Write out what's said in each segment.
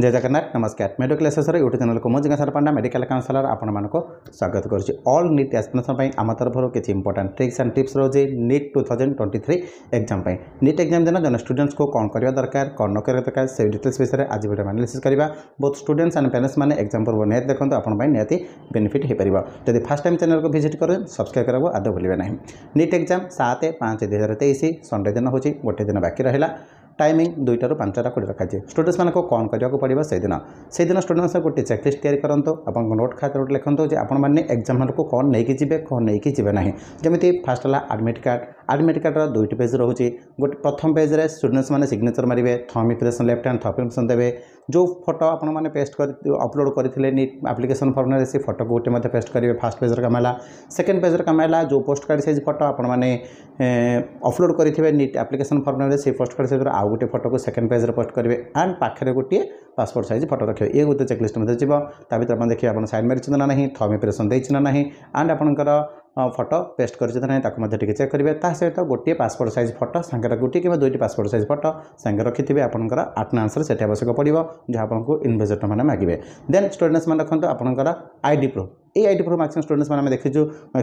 जय जगन्नाथ नमस्कार medical accessory YouTube channel को मुझे सार पंडा मेडिकल काउनसलर ଆପଣମାନଙ୍କୁ ସ୍ୱାଗତ କରୁଛି ଅଲ୍ ନିଟ୍ ଆସ୍ପିରେସନ୍ ପାଇଁ ଆମ ତରଫରୁ କିଛି ଇମ୍ପୋର୍ଟାଣ୍ଟ ଟ୍ରିକ୍ସ ଆଣ୍ଡ ଟିପ୍ସ ରହୁଛି NEET two thousand twenty three exam ପାଇଁ ନିଟ୍ ଏକ୍ଜାମ୍ ଦିନ ଜଣେ ଷ୍ଟୁଡେଣ୍ଟସ୍କୁ କ'ଣ କରିବା ଦରକାର କ'ଣ ନ କରିବା ଦରକାର ସେଇ ଡିଟେଲ୍ସ ବିଷୟରେ ଆଜି ଭିଡ଼ିଓ ଆନାଲିସିସ୍ କରିବା ବହୁତ ଷ୍ଟୁଡେଣ୍ଟସ୍ ଆଣ୍ଡ ପ୍ୟାରେଣ୍ଟସ୍ମାନେ ଏକ୍ଜାମ୍ ପୂର୍ବରୁ ନିହାତି ଦେଖନ୍ତୁ ଆପଣ ପାଇଁ ନିହାତି ବେନିଫିଟ୍ ହୋଇପାରିବ ଯଦି ଫାର୍ଷ୍ଟ ଟାଇମ୍ ଚ୍ୟାନେଲ୍କୁ ଭିଜିଟ୍ କରୁ ସବସ୍କ୍ରାଇବ୍ କରିବାକୁ ଆଦୌ ଭୁଲିବେ ନାହିଁ ନିଟ୍ ଏକ୍ଜାମ୍ ସାତ ପାଞ୍ଚ ଦୁଇ ହଜାର ତେଇଶ ସଣ୍ଡେ ଦିନ ହେଉଛି ଗୋଟେ ଦିନ ବାକି ରହିଲା টাইমিং দুইটার পাঁচটা করে রাখাছে স্টুডেন্টস মানুষ কম করা পড়ব সেইদিন সেইদিন স্টুডেন্টস গোটে চেকলিস্ট তৈরি করতো আপনার নোট খাতার লিখতু যে আপনার এক্সাম হলকু কম নেই যাবে কম নেই যাবে না যেমি ফার্স্ট হল আডমিট কার্ড ଆଡ଼ମିଟ୍ କାର୍ଡ଼ର ଦୁଇଟି ପେଜ୍ ରହୁଛି ଗୋଟେ ପ୍ରଥମ ପେଜ୍ରେ ଷ୍ଟୁଡେଣ୍ଟସ୍ମାନେ ସିଗ୍ନେଚର୍ ମାରିବେ thumb impression left hand thumb impression ଦେବେ ଯେଉଁ ଫଟୋ ଆପଣମାନେ ପେଷ୍ଟ କରି ଅପଲୋଡ଼ କରିଥିଲେ ନିଟ୍ ଆପ୍ଲିକେସନ୍ ଫର୍ମରେ ସେ ଫଟୋକୁ ଗୋଟେ ମଧ୍ୟ ପେଷ୍ଟ କରିବେ ଫାର୍ଷ୍ଟ ପେଜ୍ର କାମ ହେଲା ସେକେଣ୍ଡ ପେଜ୍ର କାମ ହେଲା ଯେଉଁ ପୋଷ୍ଟ କାର୍ଡ଼ ସାଇଜ୍ ଫଟୋ ଆପଣମାନେ ଅପଲୋଡ଼ କରିଥିବେ ନିଟ୍ ଆପ୍ଲିକେସନ୍ ଫର୍ମରେ ସେ ପୋଷ୍ଟ କାର୍ଡ଼ ସାଇଜ୍ର ଆଉ ଗୋଟେ ଫଟୋକୁ ସେକେଣ୍ଡ ପେଜ୍ରେ ପୋଷ୍ଟ କରିବେ ଆଣ୍ଡ ପାଖରେ ଗୋଟିଏ ପାସପୋର୍ଟ ସାଇଜ୍ ଫଟୋ ରଖିବେ ଇଏ ଗୋଟେ ଚେକଲିଷ୍ଟ ମଧ୍ୟ ଯିବ ତା ଭିତରେ ଆପଣ ଦେଖିବେ ଆପଣ ସାଇନ୍ ମାରିଛନ୍ତି ନା ନାହିଁ ଥମ୍ ଇମ୍ପ୍ରେସନ୍ ଦେଇଛି ନା ନାହିଁ ଆଣ୍ଡ ଆପଣଙ୍କର फटो पेस्ट करेंगे चेक करेंगे ता सहित गोटे पासपोर्ट सैज फटो सांगे गोटे कि दुईट पासपोर्ट सैज फटो सांगे रखिथे आपंकर आंसर से आवश्यक पड़ो जहाँ आपको इनभेजर मैंने मागे देन स्टूडेंट्स मैंने देखते आपंकर आई डी प्रूफ ये आई डी प्रूफ मैक्सीम स्टूडेंट्स मैंने देखी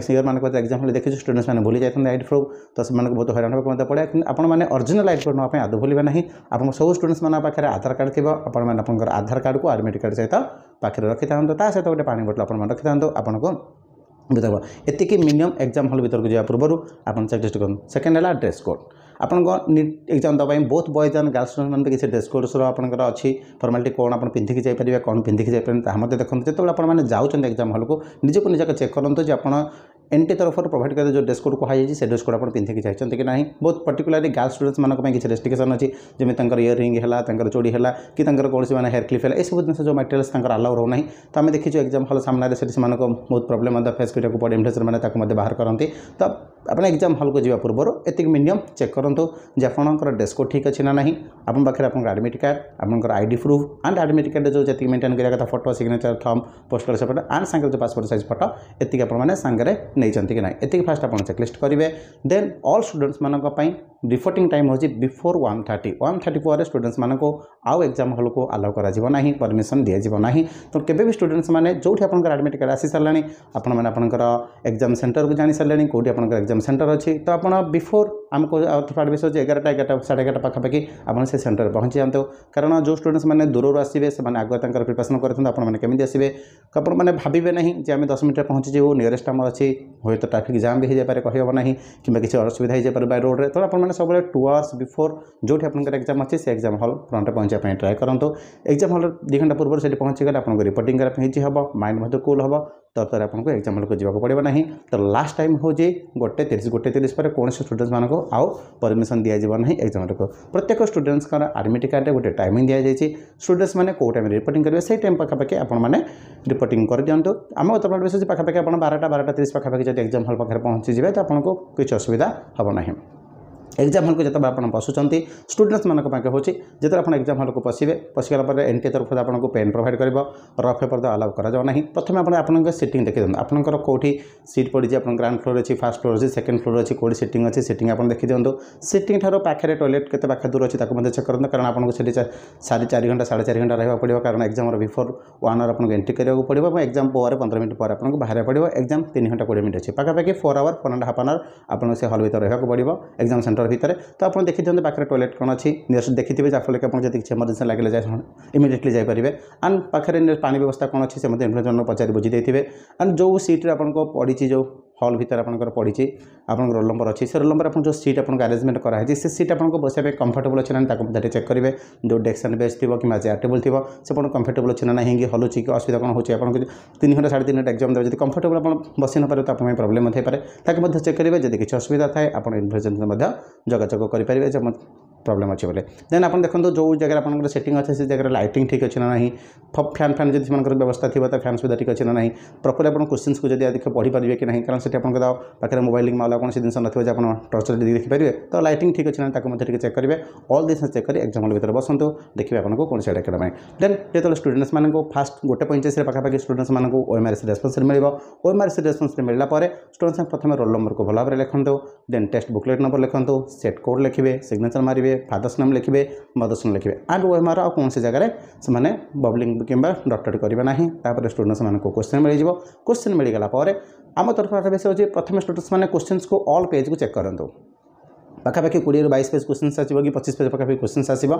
सीयर मैं एक्जामपल देखी स्टूडेंट्स मैंने भूल जाते हैं आई डी प्रूफ तो से बहुत हराण होगा मतलब पड़ा कि आपने अर्जनाल आई डी प्रूफ ना आदू भूलें ना आप सब स्टूडेंट्स मैं पाखे आधार कार्ड थी आपर आधार कार्ड को आडमिट कार्ड सहित पाखे रखी था सहित गोटे पा बोटल आप रखी था आपको ବୁଝିଦେବ ଏତିକି ମିନିମମ୍ ଏକ୍ଜାମ୍ ହଲ୍ ଭିତରକୁ ଯିବା ପୂର୍ବରୁ ଆପଣ ଚେକ୍ ଟେଷ୍ଟ କରନ୍ତୁ ସେକେଣ୍ଡ ହେଲା ଡ୍ରେସ୍ କୋଡ଼୍ ଆପଣଙ୍କ ନିଟ୍ ଏକ୍ଜାମ୍ ଦେବା ପାଇଁ ବହୁତ ବଏଜ୍ ଆଣ୍ଡ ଗାର୍ଲସ୍ ଷ୍ଟୁଡେଣ୍ଟମାନେ କିଛି ଡ୍ରେସ୍ କୋଡ଼୍ସର ଆପଣଙ୍କର ଅଛି ଫର୍ମାଲିଟି କ'ଣ ଆପଣ ପିନ୍ଧିକି ଯାଇପାରିବେ କ'ଣ ପିନ୍ଧିକି ଯାଇପାରିବେ ତାହା ମଧ୍ୟ ଦେଖନ୍ତୁ ଯେତେବେଳେ ଆପଣମାନେ ଯାଉଛନ୍ତି ଏକ୍ଜାମ୍ ହଲ୍କୁ ନିଜକୁ ନିଜକୁ ଚେକ୍ କରନ୍ତୁ ଯେ ଆପଣ एंटी तरफ प्रोवाइड करते जो ड्रेस कोड कह ड्रेस कोड आप पिंधिक जाइंट कि नहीं बहुत पर्टिकुलाली गार्ल्स स्टूडेंट्स मानक किसी रेस्ट्रिक्शन अच्छी जमीर इयर रिंग है चोड़ी है कि मैंने हेयर क्लीफ है यू जिस जो मेटेरियल आलाउ रो ना तो आम देखी एक्जाम हल सामने से बहुत प्रोब्लम फेस करा पड़े इंडस्ट्री मैंने बाहर करते तो आपने एक्जाम हल्क जा पूर्व एति मिनिमम चेक करूँ जो आपर ड्रेस कोड ठीक अच्छी ना ना आपन पाखे आप आडमिट कार्ड आपर I proof and admit card जो जैसे मेन्टेन करा फोटो सिग्नेचर थम पोस्टर से पट आंड सांगे जो पासपोर्ट सैज फटो ये आपने ନେଇଛନ୍ତି କି ନାହିଁ ଏତିକି ଫାଷ୍ଟ ଆପଣ ଚେକଲିଷ୍ଟ କରିବେ ଦେନ୍ ଅଲ୍ ଷ୍ଟୁଡେଣ୍ଟସ୍ମାନଙ୍କ ପାଇଁ ରିପୋର୍ଟିଂ ଟାଇମ୍ ହେଉଛି before one thirty one thirty ପରେ ଷ୍ଟୁଡେଣ୍ଟସ୍ମାନଙ୍କୁ ଆଉ ଏକ୍ଜାମ୍ ହଲ୍କୁ ଆଲାଉ କରାଯିବ ନାହିଁ ପରମିସନ୍ ଦିଆଯିବ ନାହିଁ ତ କେବେ ବି ଷ୍ଟୁଡେଣ୍ଟସ୍ମାନେ ଯେଉଁଠି ଆପଣଙ୍କର ଆଡ଼ମିଟ୍ କାର୍ଡ଼ ଆସିସାରିଲାଣି ଆପଣମାନେ ଆପଣଙ୍କର ଏକ୍ଜାମ୍ ସେଣ୍ଟରକୁ ଜାଣିସାରିଲେଣି କେଉଁଠି ଆପଣଙ୍କର ଏକ୍ଜାମ୍ ସେଣ୍ଟର୍ ଅଛି ତ ଆପଣ ବିଫୋର୍ ଆମକୁ ଥିବା ଆଡ଼ମିସନ୍ ହେଉଛି ଏଗାରଟା ଏଗାରଟା ସାଢ଼େ ଏଗାରଟା ପାଖାପାଖି ଆପଣ ସେ ସେଣ୍ଟରରେ ପହଞ୍ଚି ଯାଆନ୍ତୁ କାରଣ ଯେଉଁ ଷ୍ଟୁଡେଣ୍ଟସ୍ ମାନେ ଦୂରରୁ ଆସିବେ ସେମାନେ ଆଗୁଆ ତାଙ୍କର ପ୍ରିପାରେସନ୍ କରିଥାନ୍ତୁ ଆପଣମାନେ କେମିତି ଆସିବେ ଆପଣମାନେ ଭାବିବେ ନାହିଁ ଯେ ଆମେ ଦଶ ମିନିଟ୍ରେ ପହଞ୍ଚିଯିବୁ ନିୟରେଷ୍ଟ ଆମର ଅଛି ହୁଏତ ଟ୍ରାଫିକ୍ ଜାମ୍ ବି ହୋଇଯାଇପାରେ କହିହେବ ନାହିଁ କିମ୍ବା କିଛି ଅସୁବିଧା ହୋଇଯାଇପାରେ ବାଇ ରୋଡ଼ରେ ତ ଆପଣମାନେ ସବୁବେଳେ ଟୁ ଆୱାର୍ସ ବିଫୋର୍ ଯେଉଁଠି ଆପଣଙ୍କର ଏକ୍ଜାମ୍ ଅଛି ସେ ଏକ୍ଜାମ୍ ହଲ୍ ଫ୍ରଣ୍ଟରେ ପହଞ୍ଚିବା ପାଇଁ ଟ୍ରାଏ କରନ୍ତୁ ଏକ୍ଜାମ୍ ହଲ୍ରେ ଦୁଇ ଘଣ୍ଟା ପୂର୍ବରୁ ସେଠି ପହଞ୍ଚିଗଲେ ଆପଣଙ୍କୁ ରିପୋର୍ଟିଂ କରିବା ପାଇଁ ଇଜି ହେବ ମାଇଣ୍ଡ ମଧ୍ୟ କୁଲ୍ ହେବ तर तरतर आपको एक्जाम बेलू जावाक पड़ो ना तो लास्ट टाइम हूँ गोटे तीस गोटे तीस पर कौन स्टूडेंट्स मान आउ परमिशन दि जाव ना एक्जाम बेलू प्रत्येक स्टूडेंट्स का आडमिट कार्ड गोटे टाइमिंग दि जाइए स्टूडेंट्स मैंने कौ टाइम रिपोर्ट करेंगे से टाइम पाखापाखि आपने रिपोर्ट कर दिखाँ आम उत्तर प्रदेश पाखापाखि आप बारटा बारटा तीस पाखापाखि जब एक्जाम हल पाखे पहुँची जाए तो आपको किसी असुविधा हम ना ଏକ୍ଜାମ୍ ହଲ୍କୁ ଯେତେବେଳେ ଆପଣ ବସୁଛନ୍ତି ଷ୍ଟୁଡେଣ୍ଟସ୍ମାନଙ୍କ ପାଇଁ ହେଉଛି ଯେତେବେଳେ ଆପଣ ଏକ୍ଜାମ୍ ହଲ୍କୁ ପଶିବେ ପଶିଗଲା ପରେ ଏନ୍ ଟି ଏ ତରଫରୁ ଆପଣଙ୍କୁ ପେନ୍ ପ୍ରୋଭାଇଡ଼ କରିବ ରଫ୍ ପେପର୍ ତ ଆଲାଉ କରାଯାଉ ନାହିଁ ପ୍ରଥମେ ଆପଣ ଆପଣଙ୍କ ସିଟିଂ ଦେଖିଦିଅନ୍ତୁ ଆପଣଙ୍କର କେଉଁଠି ସିଟ୍ ପଡ଼ିଛି ଆପଣ ଗ୍ରାଉଣ୍ଡ ଫ୍ଲୋର୍ ଅଛି ଫାର୍ଷ୍ଟ ଫ୍ଲୋର୍ ଅଛି ସେକେଣ୍ଡ ଫ୍ଲୋର୍ ଅଛି କେଉଁଠି ସିଟିଂ ଅଛି ସିଟିଂ ଆପଣ ଦେଖିଦିଅନ୍ତୁ ସିଟିଂ ଠାରୁ ପାଖରେ ଟଏଲେଟ୍ କେତେ ପାଖ ଦୂର ଅଛି ତାକୁ ମଧ୍ୟ ଚେକ୍ କରନ୍ତୁ କାରଣ ଆପଣଙ୍କୁ ସେଠି ସାଢ଼େ ଚାରି ଘଣ୍ଟା ସାଢ଼େ ଚାରି ଘଣ୍ଟା ରହିବାକୁ ପଡ଼ିବ କାରଣ ଏକ୍ଜାମ୍ର ବିଫୋର୍ ୱାନ୍ ଆୱାର୍ ଆପଣଙ୍କୁ ଏଣ୍ଟ୍ରି କରିବାକୁ ପଡ଼ିବ ଏବଂ ଏକ୍ଜାମ୍ ପରେ ପନ୍ଦର ମିନିଟ୍ ପରେ ଆପଣଙ୍କୁ ବାହାରିବାକୁ ପଡ଼ିବ ଏକ୍ଜାମ୍ ତିନି ଘଣ୍ଟା କୋଡ଼ିଏ ମିନିଟ୍ ଅଛି ପାଖାପାଖି four hour four and half hour ଆପଣଙ୍କୁ ସେ ହଲ୍ ଭିତରେ ରହିବାକୁ ପଡ଼ିବ ଏକ୍ଜାମ୍ ସେଣ୍ଟର ঘণ্টার ভিতরে তো আপনার দেখিথান্তে পাখে টয়লেট କ'ଣ ଅଛି ନିୟରେଷ୍ଟ ଦେଖିଥିବେ ଯାହାଫଳରେ କି ଆପଣ ଯଦି କିଛି ଏମର୍ଜେନ୍ସି ଲାଗିଲେ ଯାଇ ଇମିଡ଼ିଏଟଲି ଯାଇପାରିବେ ଆଣ୍ଡ ପାଖରେ ପାଣି ବ୍ୟବସ୍ଥା କ'ଣ ଅଛି ସେ ମଧ୍ୟ ଇନଫ୍ଲୁଏନ୍ସରମାନଙ୍କୁ ପଚାରି ବୁଝି ଦେଇଥିବେ ଆଣ୍ଡ ଯେଉଁ ସିଟ୍ରେ ଆପଣଙ୍କ ପଡ଼ିଛି ଯେଉଁ হল ভিতরে আপনার পড়ছে আপনার রোল নম্বর অছে সে রোল নম্বর আপনার যে সিট আপনার আরেঞ্জমেন্ট করা হয়েছে সে সিট আপনার বসা কমফর্টেবল অছে না তাকে মধ্যে চেক করবে যে ডেস্ক এন্ড বেঞ্চ থাকবে কিংবা চেয়ার টেবুল থাকবে সে আপনার কমফর্টেবল অছে না হিঙ্গি হলুচি কি অসুবিধা কোণ হচ্ছে আপনার তিন ঘন্টা সাড়ে তিন ঘন্টা এক্সাম দেবে যদি কমফর্টেবল আপনার বসি নপারে তো আপনার প্রোবলেম হয়ে পড়ে তাকে মধ্যে চেক করবে যদি কিছু অসুবিধা থাকে আপনার ইনভেস্টমেন্ট যোগাযোগ করে পারে যেমন ପ୍ରୋବ୍ଲେମ୍ ଅଛି ବୋଲେ ଦେନ୍ ଆପଣ ଦେଖନ୍ତୁ ଯେଉଁ ଜାଗାରେ ଆପଣଙ୍କର ସେଟିଂ ଅଛି ସେ ଜାଗାରେ ଲାଇଟିଂ ଠିକ୍ ଅଛି ନା ନାହିଁ ଫ୍ୟାନ୍ ଫ୍ୟାନ୍ ଯଦି ସେମାନଙ୍କର ବ୍ୟବସ୍ଥା ଥିବ ତା ଫ୍ୟାନ୍ ସୁବିଧା ଠିକ୍ ଅଛି ନା ନାହିଁ ପ୍ରପର୍ ଆପଣ କୋଶ୍ଚିନ୍ସକୁ ଯଦି ଅଧିକ ପଢ଼ିପାରିବେ କି ନାହିଁ କାରଣ ସେଠି ଆପଣଙ୍କ ପାଖରେ ମୋବାଇଲ ଲିଙ୍କ୍ ମାଲ କୌଣସି ଜିନିଷ ନଥିବ ଯେ ଆପଣ ଟର୍ଚ୍ଚରେ ଯଦି ଦେଖିପାରିବେ ତ ଲାଇଟିଂ ଠିକ୍ ଅଛି ନା ତାକୁ ମଧ୍ୟ ଟିକେ ଚେକ୍ କରିବେ ଅଲ୍ ଦିସ୍ ଚେକ୍ କରି ଏକ୍ଜାମ୍ ହଲ୍ ଭିତରେ ବସନ୍ତୁ ଦେଖିବେ ଆପଣଙ୍କୁ କୌଣସି ଆଡ଼େ ଖେଳ ପାଇଁ ଦେନ୍ ଯେତେବେଳେ ଷ୍ଟୁଡେଣ୍ଟମାନଙ୍କୁ ଫାଷ୍ଟ ଗୋଟେ ପଇଁଚାଳିଶରେ ପାଖାପାଖି ଷ୍ଟୁଡେଣ୍ଟମାନଙ୍କୁ ଓଏମ୍ଆର୍ଏସ୍ ରେସ୍ପନ୍ସରେ ମିଳିବ ଓଏମ୍ଆର୍ଏସ୍ ରେସ୍ପନ୍ସରେ ମିଳିଲା ପରେ ଷ୍ଟୁଡେଣ୍ଟସ୍ ପ୍ରଥମେ ରୋଲ୍ ନମ୍ବରକୁ ଭଲ ଭାବରେ ଲେଖନ୍ତୁ ଦେନ୍ ଟେକ୍ସଟ ବୁକଲେଟ୍ ନମ୍ବର ଲେଖନ୍ତୁ ସେଟ୍ କୋଡ଼୍ ଲେଖିବେ ସିଗ୍ନେଚର୍ ମାରିବେ लिखे फादर्स नेम लिखे मदर्स नेम लिखे आंड वो एमआर आउ कौन जगह से बब्लींग कि डटेट करेंगे ना तापर स्टूडेंट्स मैं क्वेश्चन मिल जाव क्वेश्चन मिलगला आम तरफ पाठ विषय होती है प्रथम स्टूडेंट्स मैंने क्वेश्चन को अल्ल पेज को चेक करूँ पाखापाखि कोड़े बैस पेज क्वेश्चन कि पचीस पेज पाखापा क्वेश्चन आसव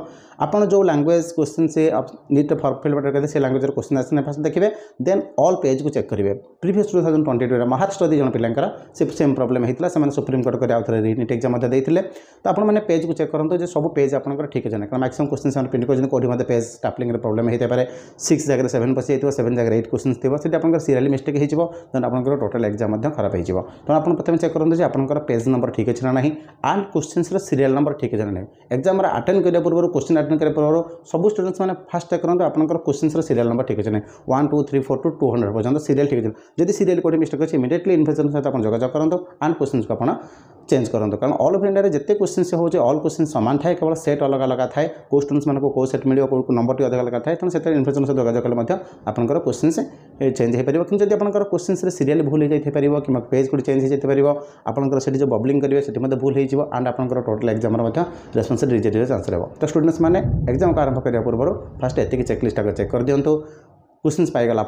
आप जो लांगुएज क्वेश्चन से नीट फर्फिल पटेल करते लांगुएज क्वेश्चन आसने फास्ट देखिए देन अल् पेज को चेक करेंगे ପ୍ରିଭିୟସ୍ ଟୁ ଥାଉଜେଣ୍ଡ ଟ୍ୱେଣ୍ଟି ଟୁରେ ମହାରାଷ୍ଟ୍ର ଦୁଇ ଜଣ ପିଲାଙ୍କର ସେ ସେମ୍ ପ୍ରୋବ୍ଲେମ୍ ହୋଇଥିଲା ସେମାନେ ସୁପ୍ରିମକୋର୍ଟକୁ ଆଉ ଥରେ ରିନିଟ୍ ଏକ୍ଜାମ୍ ମଧ୍ୟ ଦେଇଥିଲେ ତ ଆପଣମାନେ ପେଜ୍କୁ ଚେକ୍ କରନ୍ତୁ ଯେ ସବୁ ପେଜ୍ ଆପଣଙ୍କର ଠିକ୍ ଅଛି ନା କାରଣ ମ୍ୟାକ୍ସିମମ୍ କୋଶ୍ଚିନ୍ ସେମାନେ ପ୍ରିଣ୍ଟ କରିଛନ୍ତି କେଉଁଠି ମଧ୍ୟ ପେଜ୍ ଷ୍ଟାପ୍ଲିଂରେ ପ୍ରୋବ୍ଲେମ୍ ହୋଇଥାଇପାରେ ସିକ୍ସ ଜାଗାରେ ସେଭେନ୍ ପଶିଯାଇଥିବ ସେଭେନ୍ ଜାଗାରେ ଏଇଟ୍ କୋଶ୍ଚିନ୍ ଥିବ ସେଠି ଆପଣଙ୍କର ସିରିଆଲି ମିଷ୍ଟେକ୍ ହୋଇଯିବ ତେଣୁ ଆପଣଙ୍କର ଟୋଟାଲ୍ ଏକ୍ଜାମ୍ ମଧ୍ୟ ଖରାପ ହୋଇଯିବ ତେଣୁ ଆପଣ ପ୍ରଥମେ ଚେକ୍ କରନ୍ତୁ ଯେ ଆପଣଙ୍କର ପେଜ୍ ନମ୍ବର ଠିକ୍ ଅଛି ନା ନାହିଁ ଆଣ୍ଡ କୋଶ୍ଚିନ୍ସର ସିରିଆଲ୍ ନମ୍ବର ଠିକ୍ ଅଛି ନା ନାହିଁ ଏକ୍ଜାମ୍ର ଆଟେଣ୍ଡ କରିବା ପୂର୍ବରୁ କୋଶ୍ଚିନ୍ ଆଟେଣ୍ଡ କରିବା ପୂର୍ବରୁ ସବୁ ଷ୍ଟୁଡେଣ୍ଟସ୍ ମାନେ ଫାଷ୍ଟ ଚେକ୍ କରନ୍ତୁ ଆପଣଙ୍କର କୋଶ୍ଚିନ୍ସର ସିରିଆଲ୍ ନମ୍ବର ଠିକ୍ ଅଛି ନାହିଁ one two three four two two hundred ପର୍ଯ୍ୟନ୍ତ ସିରିଆଲ୍ ଠିକ୍ ଅଛି जदि सीरीयल कौटे मिस्टेक अच्छे इमिडियेटली इनफेक्शन सहित आप जोज करते आंड क्वेश्चन को आप चेंज करते कारण अल ऑफ इंडिया जिते क्वेश्चन से हूँ अल्ल क्वेश्चन सामान थाए केवल सेट अलग अलग था स्टूडेंट्स मैं कौन सेट मिले कौन को नंबर अलग अलग था तेना से इनफेक्शन सहित जोजोग कले आपर क्वेश्चन चेंज हो पारे कि क्वेश्चन से सीरीयल भूल होते कि पेज गुड़ चेंज होते पार आपर जो बब्लिंग करेंगे से भूल हो आंड आपर total exam response result chance रहा तो स्टूडेंट्स मैंने एक्जाम को आरंभ करने पूर्व फास्ट ये चेकलीस्ट आगे चेक कर दिखाँ क्वेश्चन पाइला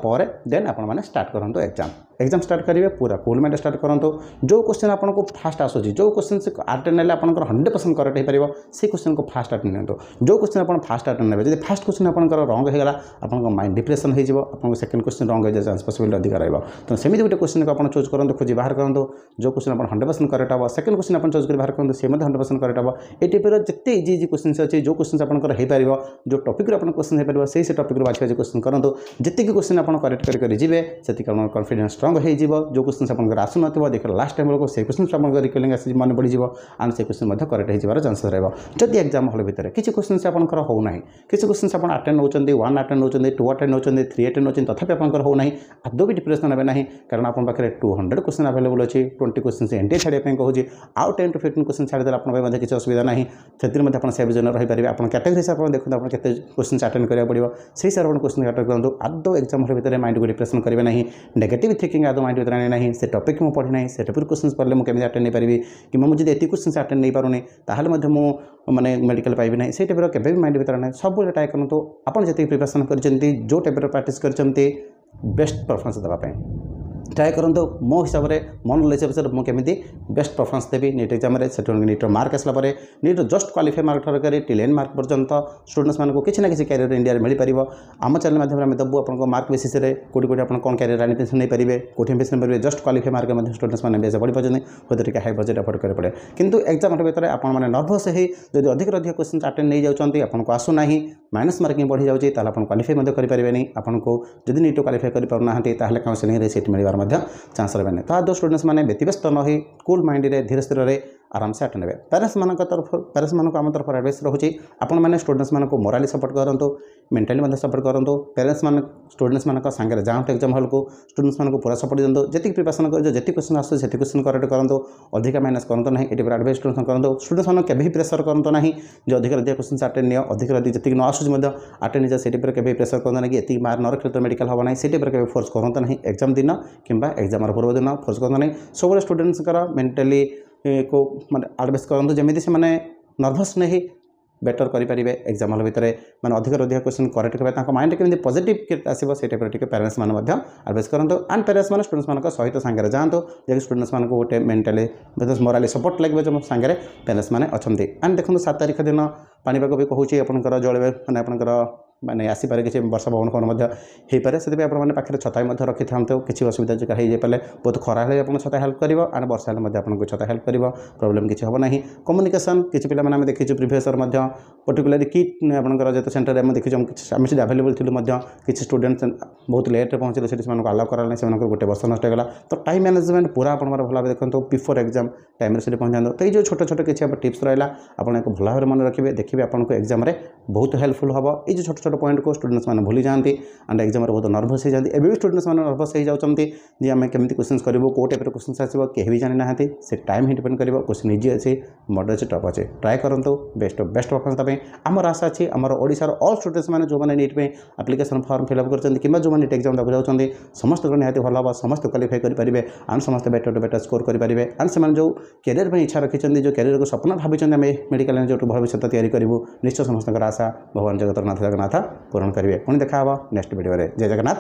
देन आपण स्टार्ट करूँ एक्जाम एक्जाम स्टार्ट करेंगे पूरा फुल में स्टार्ट करूँ जो क्वेश्चन आपको फास्ट आसूस जो क्वेश्चन से आटेड ना आप हंड्रेड परसेंट करेक्ट हो पार से क्वेश्चन को फास्ट आटेड नि जो क्वेश्चन आप फास्ट आटेड ने जब फास्ट क्वेश्चन आपंकर रंग होगा आपको माइंड डिप्रेसन हो सेकेंड क्वेश्चन रंग हो चान्स पसिबिलिटी अधिक रोक तो सेमती गोटे क्वेश्चन को आप चूज करते खोजी बाहर करूँ जो क्वेश्चन आप हंड्रेड परसेंट करेक्ट हम सेकेंड क्वेश्चन आप चूज कर बाहर करते से हंड्रेड परसेंट करेक्ट हम ये टाइपर इजी इजी क्वेश्चन अच्छे जो क्वेश्चन आपको हो पार जो टपिक्र आप क्वेश्चन हो पार से टपिक्र बाकी क्वेश्चन करूँ ଯେତିକି କୋଶ୍ଚିନ୍ ଆପଣ କରେକ୍ଟ କରି କରି ଯିବେ ସେତିକି ଆପଣଙ୍କ କନଫିଡେନ୍ସ ଷ୍ଟ୍ରଙ୍ଗ ହୋଇଯିବ ଯେଉଁ କୋଶ୍ଚିନ୍ସ ଆପଣଙ୍କର ଆସୁନଥିବ ଦେଖିଲା ଲାଷ୍ଟ ଟାଇମ୍ ବେଳକୁ ସେଇ କୋଶ୍ଚିନ୍ସ ଆପଣଙ୍କ ରିକଲିଂ ଆସି ମନେ ପଡ଼ିଯିବ ଆଣ୍ଡ ସେ କୋଶ୍ଚିନ୍ ମଧ୍ୟ କରେକ୍ଟ ହୋଇଯିବାର ଚାନ୍ସେସ୍ ରହିବ ଯଦି ଏକ୍ଜାମ୍ ହଲ୍ ଭିତରେ କିଛି କୋଶ୍ଚିନ୍ସ ଆପଣଙ୍କର ହେଉନାହିଁ କିଛି କୋଶ୍ଚିନ୍ସ ଆପଣ ଆଟେଣ୍ଡ ନେଉଛନ୍ତି ୱାନ୍ ଆଟେଣ୍ଡ ନେଉଛନ୍ତି ଟୁ ଆଟେଣ୍ଡ ନେଉଛନ୍ତି ଥ୍ରୀ ଆଟେଣ୍ଡ ନେଉଛନ୍ତି ତଥାପି ଆପଣଙ୍କର ହେଉନାହିଁ ଆଦୌ ବି ଡିପ୍ରେସନ୍ ହେବେ ନାହିଁ କାରଣ ଆପଣଙ୍କ ପାଖରେ ଟୁ ହଣ୍ଡ୍ରେଡ଼ କୋଶ୍ଚିନ୍ ଆଭେଲେବୁଲ୍ ଅଛି ଟ୍ୱେଣ୍ଟି କୋଶ୍ଚିନ୍ସ ଏନ୍ ଡି ଛାଡ଼ିବା ପାଇଁ କହୁଛି ଆଉ ଟେନ୍ ଟୁ ଫିଫ୍ଟିନ୍ କୋଶ୍ଚିନ୍ ଛାଡ଼ିଦେଲେ ଆପଣଙ୍କ ପାଇଁ ମଧ୍ୟ କିଛି ଅସୁବିଧା ନାହିଁ ସେଥିରେ ମଧ୍ୟ ଆପଣ ସେଭ୍ ଜୋନ୍ ରହିପାରିବେ ଆପଣ କ୍ୟାଟେଗୋରି ହିସାବରେ ଦେଖନ୍ତୁ ଆପଣ କେତେ କୋଶ୍ଚିନ୍ସ ଆଟେଣ୍ଡ କରିବାକୁ ପଡ଼ିବ ସେହି ହିସାବରେ ଆପଣ କୋଶ୍ଚିନ୍ ଆଟେଣ୍ଡ କରନ୍ତୁ आद एक्जाम हल भर माइंड को डिप्रेसन करेंगे ना नेगेट थिंकिंग आदम माइंड भर आने ना से टपिक मुझ पढ़े ना से क्वेश्चन पढ़े मुझे अटेंड नहीं पारि कि मुझे ये क्वेश्चन से अटेंड नहीं पारे तो मैंने मेडिकल पाइबी ना से टाइप के माइंड भर आने सब ट्राए करूँ आप जैसे प्रिपेरेसन करो टाइप्र प्राक्ट करते बेस्ट परफरमेंस देखें ଟ୍ରାଏ କରନ୍ତୁ ମୋ ହିସାବରେ ମୋ ନଲେଜ୍ ହିସାବରେ ମୁଁ କେମିତି ବେଷ୍ଟ ପରଫର୍ମାନ୍ସ ଦେବି ନିଟ୍ ଏକ୍ଜାମ୍ରେ ସେଠୁ ନିଟ୍ର ମାର୍କ ଆସିଲା ପରେ ନିଟ୍ର ଜଷ୍ଟ କ୍ୱାଲିଫାଇ ମାର୍କ ଠାରୁ କରି ଟିଲେନ୍ ମାର୍କ ପର୍ଯ୍ୟନ୍ତ ଷ୍ଟୁଡେଣ୍ଟସ୍ମାନଙ୍କୁ କିଛି ନା କିଛି କ୍ୟାରିୟର ଇଣ୍ଡିଆରେ ମିଳିପାରିବ ଆମ ଚ୍ୟାନେଲ୍ ମାଧ୍ୟମରେ ଆମେ ଦେବୁ ଆପଣଙ୍କ ମାର୍କ ବେସିସ୍ରେ କେଉଁଠି କେଉଁଠି ଆପଣ କ'ଣ କ୍ୟାରିୟର ଆଡ଼ମିସନ୍ ନେଇପାରିବେ କେଉଁଠି ଆଡ଼ମିସନ୍ ନେଇପାରିବେ ଜଷ୍ଟ କ୍ୱାଲିଫାଇ ମାର୍କ ମଧ୍ୟ ଷ୍ଟୁଡେଣ୍ଟସ୍ମାନେ ବେଶ୍ ପଢ଼ିପାରୁଛନ୍ତି ହୁଏତ ଟିକେ ହାଇ ବଜେଟ୍ ଆଫୋର୍ଡ଼ କରିପାରିବେ କିନ୍ତୁ ଏକ୍ଜାମ୍ ଭିତରେ ଆପଣମାନେ ନର୍ଭସ୍ ହେଇ ଯଦି ଅଧିକରୁ ଅଧିକ କ୍ୱେଶ୍ଚିନ୍ ଆଟେଣ୍ଡ ନେଇଯାଉଛନ୍ତି ଆପଣଙ୍କୁ ଆସୁନାହିଁ ମାଇନସ୍ ମାର୍କିଂ ବଢ଼ିଯାଉଛି ତାହେଲେ ଆପଣ କ୍ୱାଲିଫାଇ ମଧ୍ୟ କରିପାରିବେନି ଆପଣଙ୍କୁ ଯଦି ନିଟ୍ କ୍ୱାଲିଫାଇ କରିପାରୁନାହାନ୍ତି ତାହେଲେ କାଉନ୍ସିଲିଂରେ ସିଟ୍ ମିଳିବାର ମଧ୍ୟ ଚାନ୍ସ ରହିବନି ତ ଆଦର୍ଶ ଷ୍ଟୁଡେଣ୍ଟସ୍ ମାନେ ବ୍ୟତିବ୍ୟସ୍ତ ନ ହୋଇ କୁଲ୍ ମାଇଣ୍ଡରେ ଧୀର ସ୍ଥିରରେ आराम से आटे पेरेन्ट्स मान तरफ पेरेन्ट्स मानक आम तरफ एडभैस रोचे आपण स्टूडेंट्स मानक मोराली सपोर्ट करूँ मेन्टाली सपोर्ट करूँ पेरेन्ट्स मान स्टूडेंट्स मानक सागर जाऊँ एक्जाम हल्क स्टूडेंट्स मानक पूरा सपोर्ट दिखाँ जैसे प्रिपेसन करो जी क्वेश्चन आसो जी क्वेश्चन करेक्ट करूँ अधिका माइनस करूँ ना ये आडभैस ट्यूसन करूँ स्टूडेंट्स मानक केभी प्रेसर करूँ ना जो अधिक अधिक क्वेश्चन आटे नियो अधिक अधिक जी न आसूँ आटेड जाए से कभी प्रेसर करूँ ना कि मार्क न रखे तो मेडिकल हम ना से कभी फोर्स करूँ ना एक्जाम दिन किंवा एक्जाम पूर्व दिन फोर्स करूँ ना सब स्टूडेंट्स मेन्टाली କୁ ମାନେ ଆଡ଼ଭାଇସ୍ କରନ୍ତୁ ଯେମିତି ସେମାନେ ନର୍ଭସ୍ ନ ହେଇ ବେଟର୍ କରିପାରିବେ ଏକ୍ଜାମ୍ ହଲ୍ ଭିତରେ ମାନେ ଅଧିକରୁ ଅଧିକ କ୍ୱେଶ୍ଚନ୍ କରେକ୍ଟ କରିବେ ତାଙ୍କ ମାଇଣ୍ଡରେ କେମିତି ପଜିଟିଭ୍ ଆସିବ ସେ ଟାଇପ୍ର ଟିକେ ପ୍ୟାରେଣ୍ଟସ୍ମାନେ ମଧ୍ୟ ଆଡ଼ଭାଇସ୍ କରନ୍ତୁ ଆଣ୍ଡ ପ୍ୟାରେଣ୍ଟସ୍ମାନେ ଷ୍ଟୁଡେଣ୍ଟମାନଙ୍କ ସହିତ ସାଙ୍ଗରେ ଯାଆନ୍ତୁ ଯାହାକି ଷ୍ଟୁଡେଣ୍ଟସ୍ମାନଙ୍କୁ ଗୋଟେ ମେଣ୍ଟାଲି ମୋରାଲି ସପୋର୍ଟ ଲାଗିବ ଯେଉଁ ସାଙ୍ଗରେ ପ୍ୟାରେଣ୍ଟସ୍ମାନେ ଅଛନ୍ତି ଆଣ୍ଡ ଦେଖନ୍ତୁ ସାତ ତାରିଖ ଦିନ ପାଣିପାଗ ବି କହୁଛି ଆପଣଙ୍କର ଜଳବାୟୁ ମାନେ ଆପଣଙ୍କର ମାନେ ଆସିପାରେ କିଛି ବର୍ଷା ପବନ କ'ଣ ମଧ୍ୟ ହୋଇପାରେ ସେଥିପାଇଁ ଆପଣମାନେ ପାଖରେ ଛତା ବି ମଧ୍ୟ ରଖିଥାନ୍ତୁ କିଛି ଅସୁବିଧା ଯୋଗୁଁ ହୋଇଯାଇପାରିଲେ ବହୁତ ଖରା ହେଲେ ଆପଣଙ୍କୁ ଛତା ହେଲ୍ପ କରିବ ଆଣ୍ଡ ବର୍ଷା ହେଲେ ମଧ୍ୟ ଆପଣଙ୍କୁ ଛତା ହେଲ୍ପ କରିବ ପ୍ରୋବ୍ଲେମ୍ କିଛି ହେବ ନାହିଁ କମ୍ୟୁନିକେସନ୍ କିଛି ପିଲାମାନେ ଆମେ ଦେଖିଛୁ ପ୍ରିଭିୟସର୍ ମଧ୍ୟ ପର୍ଟିକୁଲାରଲି କି ଆପଣଙ୍କର ଯେତେ ସେଣ୍ଟରରେ ଆମେ ଦେଖିଛୁ କିଛି ଆମେ ସେଠି ଆଭେଲେବୁଲ୍ ଥିଲୁ ମଧ୍ୟ କିଛି ଷ୍ଟୁଡେଣ୍ଟ ବହୁତ ଲେଟ୍ରେ ପହଞ୍ଚିଲେ ସେଠି ସେମାନଙ୍କୁ ଆଲାଉ କରାଗଲା ସେମାନଙ୍କର ଗୋଟେ ବର୍ଷ ନଷ୍ଟ ହେଇଗଲା ତ ଟାଇମ୍ ମ୍ୟାନେଜମେଣ୍ଟ ପୁରା ଆପଣଙ୍କର ଭଲ ଭାବେ ଦେଖନ୍ତୁ ବିଫୋର୍ ଏକ୍ଜାମ୍ ଟାଇମ୍ରେ ସେଠି ପହଞ୍ଚାନ୍ତୁ ତ ଏଇ ଯେଉଁ ଛୋଟ ଛୋଟ କିଛି ଆମର ଟିପ୍ସ ରହିଲା ଆପଣ ଏହାକୁ ଭଲ ଭାବରେ ମନେ ରଖିବେ ଦେଖିବେ ଆପଣଙ୍କୁ ଏକ୍ଜାମ୍ରେ ବହୁତ ହେଲ୍ପଫୁଲ୍ ହେବ ଏଇ ଯେଉଁ ଛୋଟ ଛୋଟ छोट पॉइंट स्टूडेंट्स मैंने भूली जाती एंड एक्जाम बहुत नर्भस होती एवं स्टूडेंट्स मैंने नर्भस हो जाते आम कमी क्वेश्चन करूँ कौ टाइप क्वेश्चन आसो कहीं भी जानी ना से टाइम ही डिपेंड कर क्वेश्चन इजी अच्छे मडल अच्छे टफ अच्छे ट्राए करूँ बेस्ट बेस्ट परफर्मांस आम आशा अच्छी आम ओडार अल्ल स्टूडेंट्स मैंने जो मैंने नीट पर आप्लिकेसन फर्म फिलअप करते कि जो नीट एक्जाम देखा जाते समस्त निल भल हम समस्त क्वाफाई करेंगे आंड समस्त बेटर टू बेटर स्कोर करेंगे आंड से जो कैरियर पर इच्छा रखिंट जो कैरियर को स्वप्न भाई आम जो भविष्य तैयारी करूँ निश्चय समस्त आशा भगवान जगतनाथ जगन्नाथ ପୂରଣ କରିବେ ପୁଣି ଦେଖାହେବ ନେକ୍ସଟ ଭିଡ଼ିଓରେ ଜୟ ଜଗନ୍ନାଥ